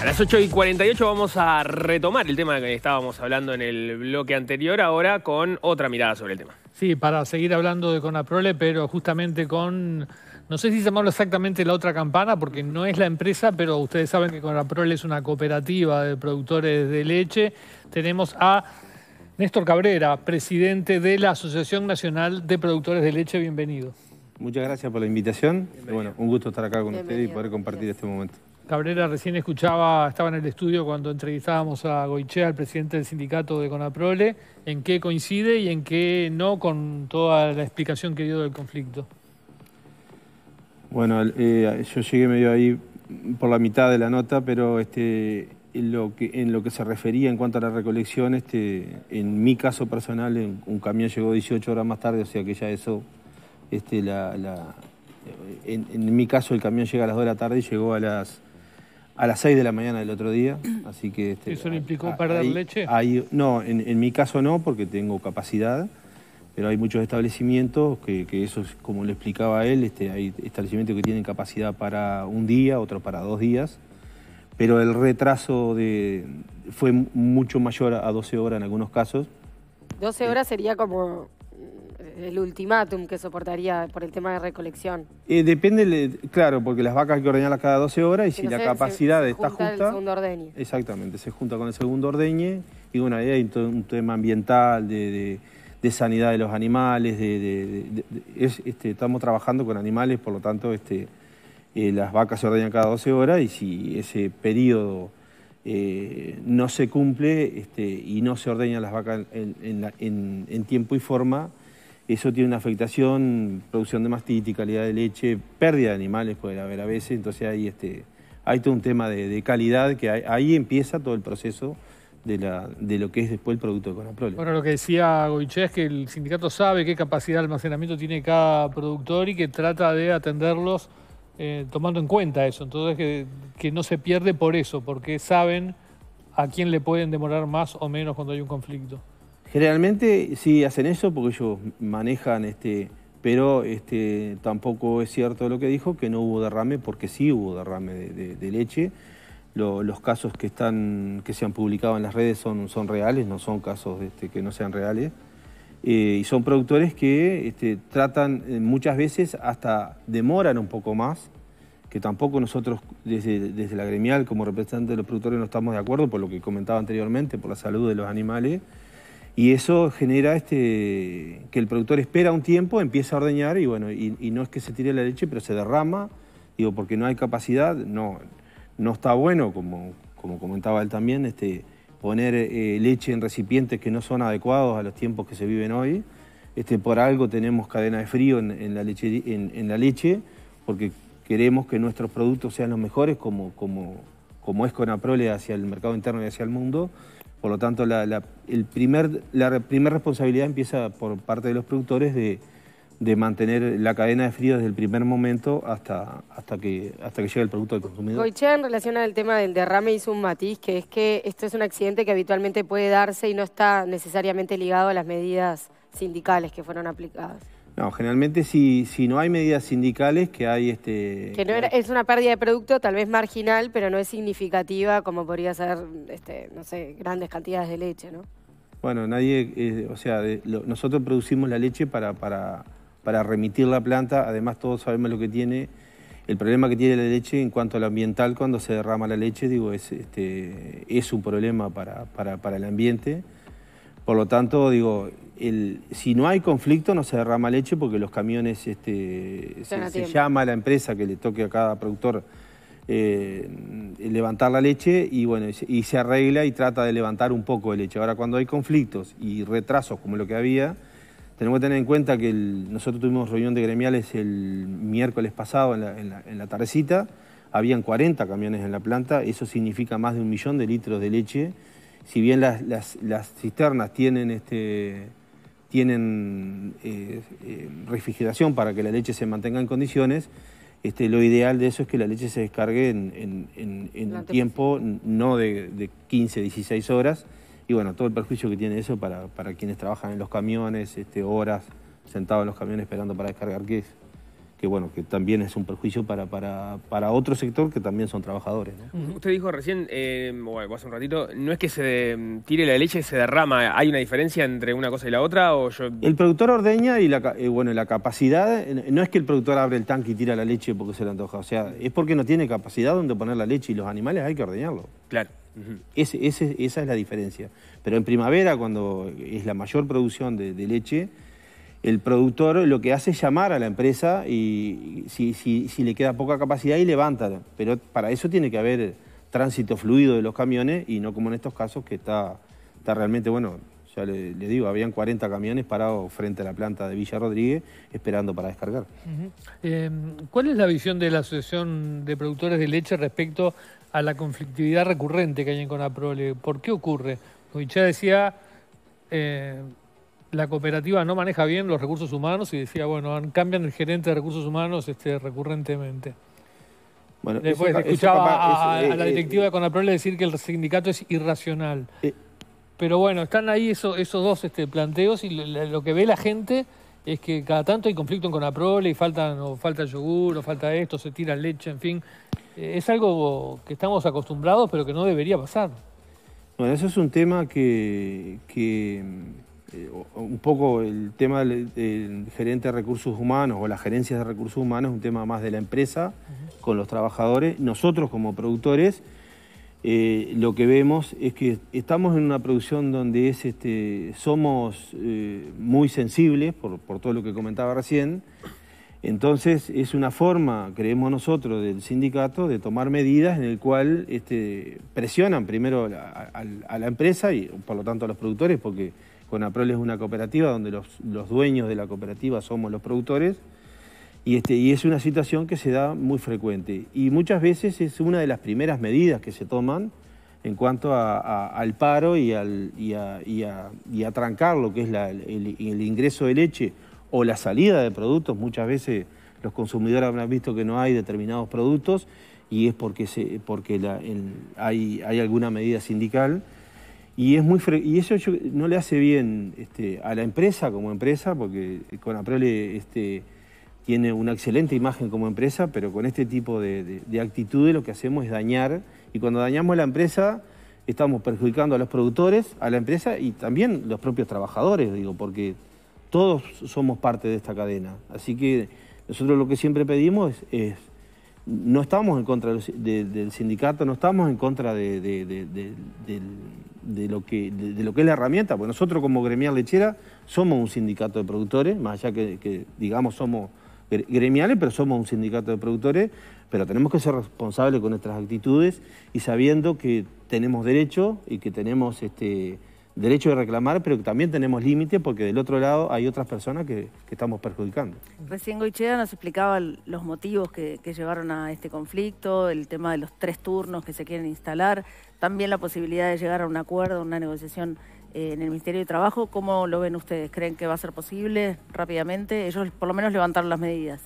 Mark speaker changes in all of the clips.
Speaker 1: A las 8 y 48 vamos a retomar el tema que estábamos hablando en el bloque anterior, ahora con otra mirada sobre el tema. Sí, para seguir hablando de Conaprole, pero justamente con, no sé si se llamarlo exactamente la otra campana, porque no es la empresa, pero ustedes saben que Conaprole es una cooperativa de productores de leche. Tenemos a Néstor Cabrera, presidente de la Asociación Nacional de Productores de Leche. Bienvenido.
Speaker 2: Muchas gracias por la invitación. Bueno, un gusto estar acá con ustedes y poder compartir este momento.
Speaker 1: Cabrera, recién escuchaba, estaba en el estudio cuando entrevistábamos a Goichea, al presidente del sindicato de Conaprole, en qué coincide y en qué no con toda la explicación que dio del conflicto.
Speaker 2: Bueno, eh, yo llegué medio ahí por la mitad de la nota, pero este, en, lo que, se refería en cuanto a la recolección, este, en mi caso personal, un camión llegó 18 horas más tarde, o sea que ya eso, este, en, mi caso el camión llega a las 2 de la tarde y llegó a las a las 6 de la mañana del otro día, así que... Este,
Speaker 1: ¿Eso no implicó perder leche?
Speaker 2: no, en, mi caso no, porque tengo capacidad, pero hay muchos establecimientos que, eso es como le explicaba él, este, hay establecimientos que tienen capacidad para un día, otros para dos días, pero el retraso de, fue mucho mayor a 12 horas en algunos casos. 12 horas sería como el ultimátum que soportaría por el tema de recolección? Eh, depende, claro, porque las vacas hay que ordeñarlas cada 12 horas y si la capacidad está junta. El segundo ordeñe. Exactamente, se junta con el segundo ordeñe y bueno, ahí hay un tema ambiental, de, sanidad de los animales, de, este, estamos trabajando con animales, por lo tanto este, eh, las vacas se ordeñan cada 12 horas y si ese periodo... Eh, no se cumple este, y no se ordeñan las vacas en tiempo y forma, eso tiene una afectación, producción de mastitis, calidad de leche, pérdida de animales puede haber a veces, entonces ahí este, hay todo un tema de, calidad que ahí empieza todo el proceso de, lo que es después el producto de Conaprole. Bueno, lo que
Speaker 1: decía Goiché es que el sindicato sabe qué capacidad de almacenamiento tiene cada productor y que trata de atenderlos eh, tomando en cuenta eso. Entonces, que, no se pierde por eso, porque saben a quién le pueden demorar más o menos cuando hay un conflicto.
Speaker 2: Generalmente sí hacen eso porque ellos manejan, este, pero este, tampoco es cierto lo que dijo, que no hubo derrame, porque sí hubo derrame de, leche. los casos que, están, que se han publicado en las redes son, son reales, no son casos este, que no sean reales. Eh, y son productores que este, tratan eh, muchas veces hasta demoran un poco más, que tampoco nosotros desde, desde la gremial como representante de los productores no estamos de acuerdo por lo que comentaba anteriormente, por la salud de los animales. Y eso genera este, que el productor espera un tiempo, empieza a ordeñar y bueno, y, no es que se tire la leche, pero se derrama, digo, porque no hay capacidad, no, no está bueno, como, como comentaba él también, este, poner eh, leche en recipientes que no son adecuados a los tiempos que se viven hoy. Este, por algo tenemos cadena de frío en, la, leche, la leche, porque queremos que nuestros productos sean los mejores, como, como, como es hacia el mercado interno y hacia el mundo. Por lo tanto, la, el primer, la primera responsabilidad empieza por parte de los productores de, mantener la cadena de frío desde el primer momento hasta, hasta, que, hasta que llegue el producto al consumidor. Goichea, en relación al tema del derrame, hizo un matiz, que es que esto es un accidente que habitualmente puede darse y no está necesariamente ligado a las medidas sindicales que fueron aplicadas. No, generalmente si, no hay medidas sindicales que hay este... Que no es una pérdida de producto tal vez marginal, pero no es significativa como podría ser, este, no sé, grandes cantidades de leche, ¿no? Bueno, nadie, eh, o sea, nosotros producimos la leche para, remitir la planta, además todos sabemos lo que tiene, el problema que tiene la leche en cuanto al ambiental cuando se derrama la leche, digo, es, este, es un problema para, para el ambiente. Por lo tanto, digo, el, si no hay conflicto no se derrama leche porque los camiones, este, se, llama a la empresa que le toque a cada productor eh, eh, levantar la leche y bueno, y se arregla y trata de levantar un poco de leche. Ahora cuando hay conflictos y retrasos como lo que había, tenemos que tener en cuenta que nosotros tuvimos reunión de gremiales el miércoles pasado en la, en la, en la tardecita, habían 40 camiones en la planta, eso significa más de un millón de litros de leche si bien las, cisternas tienen, este, tienen eh, eh, refrigeración para que la leche se mantenga en condiciones, este, lo ideal de eso es que la leche se descargue en, en, un tiempo no de, 15, 16 horas. Y bueno, todo el perjuicio que tiene eso para, para quienes trabajan en los camiones, este, horas sentados en los camiones esperando para descargar, que es que bueno, que también es un perjuicio para, para, para otro sector que también son trabajadores.
Speaker 1: Usted dijo recién, eh, hace un ratito, no es que se mm, tire la leche y se derrama, ¿hay una diferencia entre una cosa y la otra? O
Speaker 2: El productor ordeña y la, eh, bueno, la capacidad, eh, no es que el productor abre el tanque y tira la leche porque se le antoja, o sea, es porque no tiene capacidad donde poner la leche y los animales hay que ordeñarlo. Claro. esa es la diferencia. Pero en primavera, cuando es la mayor producción de leche, el productor lo que hace es llamar a la empresa y, si, le queda poca capacidad y levanta. Pero para eso tiene que haber tránsito fluido de los camiones y no como en estos casos que está, está realmente, bueno, ya le, digo, habían 40 camiones parados frente a la planta de Villa Rodríguez esperando para descargar.
Speaker 1: Em, ¿Cuál es la visión de la Asociación de Productores de Leche respecto a la conflictividad recurrente que hay en Conaprole? ¿Por qué ocurre? Como ya decía... Eh, la cooperativa no maneja bien los recursos humanos y decía, bueno, cambian el gerente de recursos humanos este, recurrentemente.
Speaker 2: Bueno, Después escuchaba a, la directiva
Speaker 1: de Conaprole decir que el sindicato es irracional. Eh. Pero bueno, están ahí esos, esos dos este, planteos y lo, que ve la gente es que cada tanto hay conflicto en Conaprole y falta o falta yogur, o falta esto, se tira leche, en fin. Eh, es algo que estamos acostumbrados, pero que no debería pasar.
Speaker 2: Bueno, eso es un tema que eh, un poco el tema del, gerente de recursos humanos o las gerencias de recursos humanos, un tema más de la empresa, con los trabajadores. Nosotros como productores eh, lo que vemos es que estamos en una producción donde es, este, somos eh, muy sensibles, por, todo lo que comentaba recién, entonces es una forma, creemos nosotros, del sindicato de tomar medidas en el cual este, presionan primero a la empresa y por lo tanto a los productores porque Conaprol es una cooperativa donde los, dueños de la cooperativa somos los productores y, este, y es una situación que se da muy frecuente y muchas veces es una de las primeras medidas que se toman en cuanto al paro y, y, a, trancar lo que es el, ingreso de leche o la salida de productos. Muchas veces los consumidores habrán visto que no hay determinados productos y es porque, se, porque hay, hay alguna medida sindical. Y, es muy y eso no le hace bien este, a la empresa como empresa, porque Conaprole este, tiene una excelente imagen como empresa, pero con este tipo de, actitudes lo que hacemos es dañar. Y cuando dañamos la empresa, estamos perjudicando a los productores, a la empresa y también los propios trabajadores, digo, porque todos somos parte de esta cadena. Así que nosotros lo que siempre pedimos es, no estamos en contra del sindicato, no estamos en contra del de lo, que, de, lo que es la herramienta, pues nosotros como gremial lechera somos un sindicato de productores, más allá que, que digamos somos gremiales, pero somos un sindicato de productores, pero tenemos que ser responsables con nuestras actitudes y sabiendo que tenemos derecho y que tenemos este, derecho de reclamar, pero también tenemos límite porque del otro lado hay otras personas que, estamos perjudicando.
Speaker 1: Recién Goichea nos explicaba los motivos que, llevaron a este conflicto, el tema de los tres turnos que se quieren instalar, también la posibilidad de llegar a un acuerdo, una negociación eh, en el Ministerio de Trabajo. ¿Cómo lo ven ustedes? ¿Creen que va a ser posible rápidamente? Ellos por lo menos levantaron las medidas.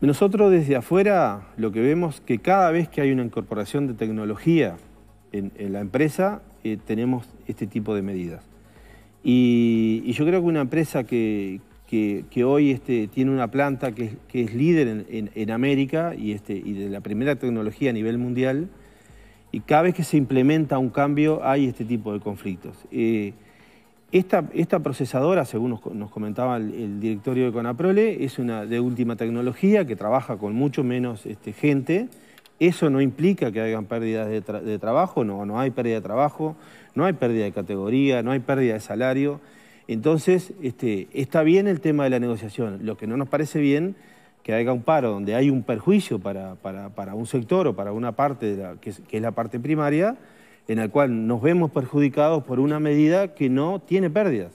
Speaker 2: Nosotros desde afuera lo que vemos que cada vez que hay una incorporación de tecnología en la empresa, eh, tenemos este tipo de medidas. Y, yo creo que una empresa que, que, hoy este, tiene una planta que, es líder en, en, América este, y, de la primera tecnología a nivel mundial, y cada vez que se implementa un cambio hay este tipo de conflictos. Eh, esta, esta, procesadora, según nos, comentaba el, directorio de Conaprole, es una de última tecnología que trabaja con mucho menos este, gente eso no implica que hagan pérdidas de, trabajo, no, hay pérdida de trabajo, no hay pérdida de categoría, no hay pérdida de salario. Entonces, este, está bien el tema de la negociación. Lo que no nos parece bien que haya un paro donde hay un perjuicio para, un sector o para una parte, que, es, la parte primaria, en la cual nos vemos perjudicados por una medida que no tiene pérdidas.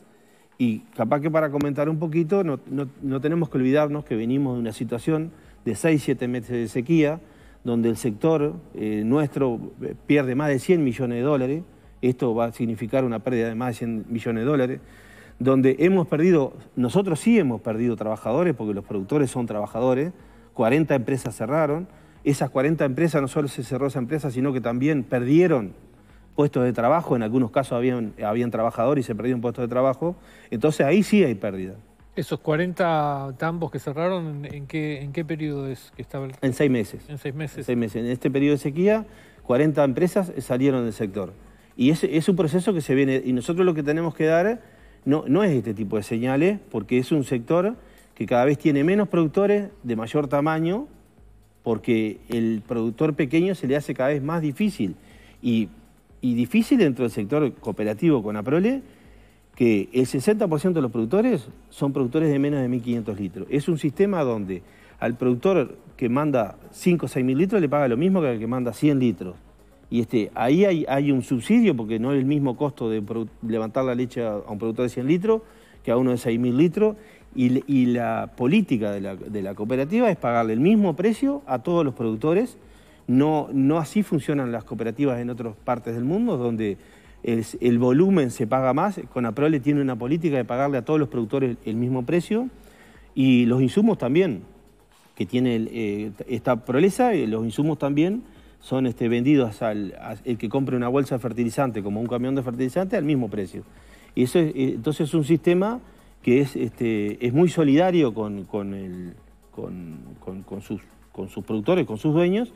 Speaker 2: Y capaz que para comentar un poquito, no, no tenemos que olvidarnos que venimos de una situación de 6, 7 meses de sequía, donde el sector eh, nuestro eh, pierde más de 100 millones de dólares, esto va a significar una pérdida de más de 100 millones de dólares, donde hemos perdido, nosotros sí hemos perdido trabajadores, porque los productores son trabajadores, 40 empresas cerraron, esas 40 empresas no solo se cerró esa empresa, sino que también perdieron puestos de trabajo, en algunos casos habían, habían trabajadores y se perdieron puestos de trabajo, entonces ahí sí hay pérdida.
Speaker 1: Esos 40 tambos que cerraron, ¿en qué, en qué periodo
Speaker 2: es que estaba En seis meses. En seis meses. En este periodo de sequía, 40 empresas salieron del sector. Y es, es un proceso que se viene, y nosotros lo que tenemos que dar no, es este tipo de señales, porque es un sector que cada vez tiene menos productores de mayor tamaño, porque el productor pequeño se le hace cada vez más difícil. Y, y difícil dentro del sector cooperativo con Aprole, que el 60% de los productores son productores de menos de 1.500 litros. Es un sistema donde al productor que manda 5 o 6.000 litros le paga lo mismo que al que manda 100 litros. Y este, ahí hay, hay un subsidio porque no es el mismo costo de levantar la leche a, un productor de 100 litros que a uno de 6.000 litros. Y, la política de la, cooperativa es pagarle el mismo precio a todos los productores. No, no, así funcionan las cooperativas en otras partes del mundo, donde el, volumen se paga más. Conaprole tiene una política de pagarle a todos los productores el mismo precio y los insumos también, que tiene eh, esta proleza, eh, los insumos también son este, vendidos al el que compre una bolsa de fertilizante como un camión de fertilizante al mismo precio. Y eso eh, entonces es un sistema que es, este, muy solidario con, con, con, sus, con sus productores, con sus dueños,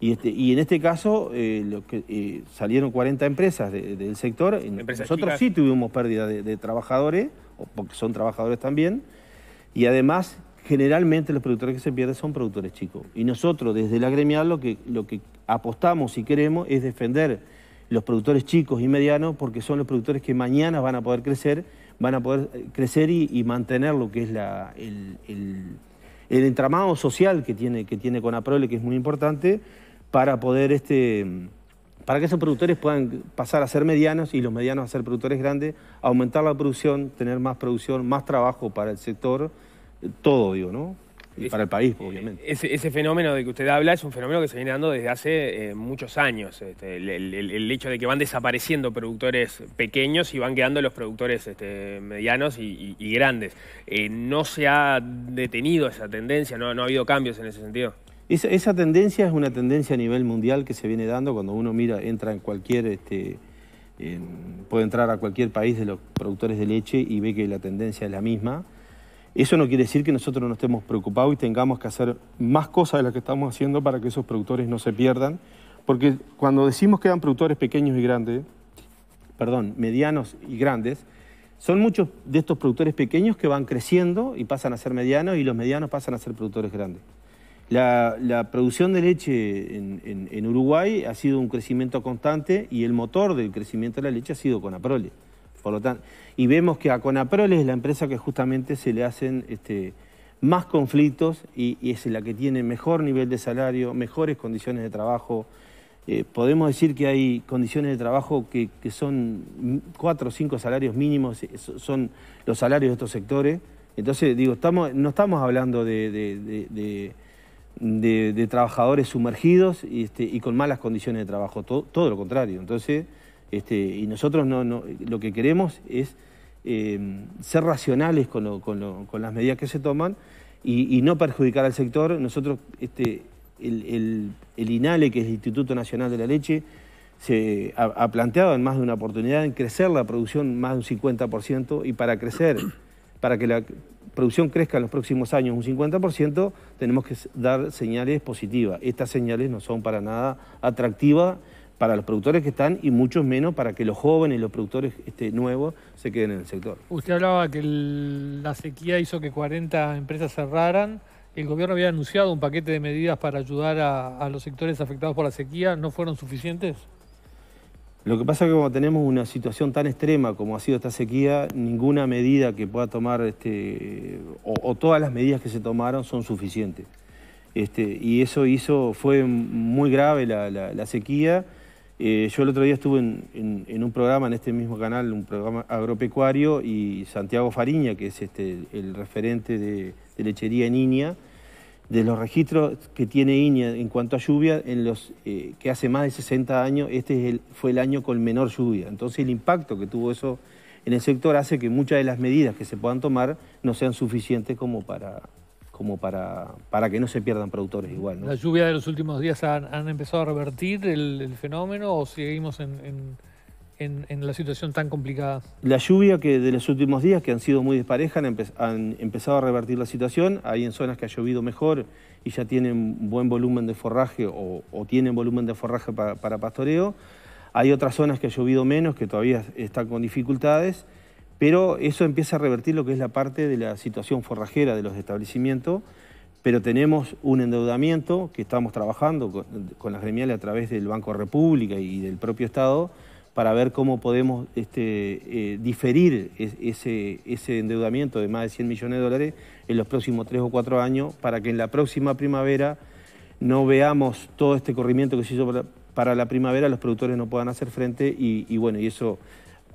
Speaker 2: y, este, y en este caso eh, eh, salieron 40 empresas del sector. Nosotros sí tuvimos pérdida de, trabajadores, porque son trabajadores también. Y además, generalmente los productores que se pierden son productores chicos. Y nosotros desde la gremial lo que, lo que apostamos y queremos es defender los productores chicos y medianos porque son los productores que mañana van a poder crecer, van a poder eh, crecer y, mantener lo que es la, el, entramado social que tiene, que tiene Conaprole, que es muy importante para poder este, para que esos productores puedan pasar a ser medianos y los medianos a ser productores grandes, aumentar la producción, tener más producción, más trabajo para el sector, todo, digo, ¿no? Y para el país, obviamente.
Speaker 1: Ese, fenómeno de que usted habla es un fenómeno que se viene dando desde hace eh, muchos años. Este, el, hecho de que van desapareciendo productores pequeños y van quedando los productores este, medianos y, grandes. Eh, ¿No se ha detenido esa tendencia? ¿No, ¿No ha habido cambios en ese sentido?
Speaker 2: Esa, tendencia es una tendencia a nivel mundial que se viene dando cuando uno mira, entra en cualquier, este, puede entrar a cualquier país de los productores de leche y ve que la tendencia es la misma. Eso no quiere decir que nosotros no estemos preocupados y tengamos que hacer más cosas de las que estamos haciendo para que esos productores no se pierdan, porque cuando decimos que eran productores pequeños y grandes, perdón, medianos y grandes, son muchos de estos productores pequeños que van creciendo y pasan a ser medianos y los medianos pasan a ser productores grandes. La, producción de leche en, Uruguay ha sido un crecimiento constante y el motor del crecimiento de la leche ha sido Conaprole. Por lo tanto, y vemos que a Conaprole es la empresa que justamente se le hacen este, más conflictos y, es la que tiene mejor nivel de salario, mejores condiciones de trabajo. Eh, podemos decir que hay condiciones de trabajo que, son cuatro o cinco salarios mínimos, eh, son los salarios de estos sectores. Entonces, digo, no estamos hablando de de, trabajadores sumergidos este, y, con malas condiciones de trabajo, todo, lo contrario. Entonces, este, y nosotros no, lo que queremos es em, ser racionales con, las medidas que se toman y, no perjudicar al sector. Nosotros, este, el, INALE, que es el Instituto Nacional de la Leche, se ha, ha planteado en más de una oportunidad en crecer la producción más de un 50% y para crecer, para que la producción crezca en los próximos años un 50%, tenemos que dar señales positivas. Estas señales no son para nada atractivas para los productores que están y mucho menos para que los jóvenes, y los productores este, nuevos, se queden en el sector.
Speaker 1: Usted hablaba que la sequía hizo que 40 empresas cerraran. El gobierno había anunciado un paquete de medidas para ayudar a los sectores afectados por la sequía. ¿No fueron suficientes?
Speaker 2: Lo que pasa es que como tenemos una situación tan extrema como ha sido esta sequía, ninguna medida que pueda tomar, este, o, todas las medidas que se tomaron son suficientes. Este, y eso hizo, fue muy grave la, sequía. Eh, yo el otro día estuve en, un programa, en este mismo canal, un programa agropecuario, y Santiago Fariña, que es este, el referente de, de lechería en Iña, de los registros que tiene Iña en cuanto a lluvia, en los eh, que hace más de 60 años, este es el, fue el año con menor lluvia. Entonces el impacto que tuvo eso en el sector hace que muchas de las medidas que se puedan tomar no sean suficientes como para, como para, para que no se pierdan productores igual. ¿no? ¿La
Speaker 1: lluvia de los últimos días han, empezado a revertir el, fenómeno o seguimos en en, la situación tan complicada?
Speaker 2: La lluvia que de los últimos días, que han sido muy desparejas... han, empezado a revertir la situación. Hay en zonas que ha llovido mejor y ya tienen buen volumen de forraje o, tienen volumen de forraje para, pastoreo. Hay otras zonas que ha llovido menos, que todavía están con dificultades, pero eso empieza a revertir lo que es la parte de la situación forrajera de los establecimientos pero tenemos un endeudamiento que estamos trabajando con, con las gremiales a través del Banco República y del propio Estado para ver cómo podemos este, eh, diferir ese, endeudamiento de más de 100 millones de dólares en los próximos tres o cuatro años, para que en la próxima primavera no veamos todo este corrimiento que se hizo para, la primavera, los productores no puedan hacer frente y bueno, y eso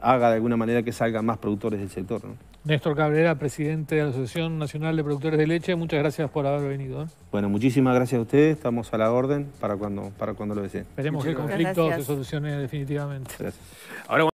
Speaker 2: haga de alguna manera que salgan más productores del sector.
Speaker 1: Néstor Cabrera, presidente de la Asociación Nacional de Productores de Leche, muchas gracias por haber venido. ¿eh?
Speaker 2: Bueno, muchísimas gracias a ustedes, estamos a la orden para cuando, para cuando lo deseen. Esperemos que el conflicto se
Speaker 1: solucione definitivamente. Gracias.
Speaker 2: Ahora,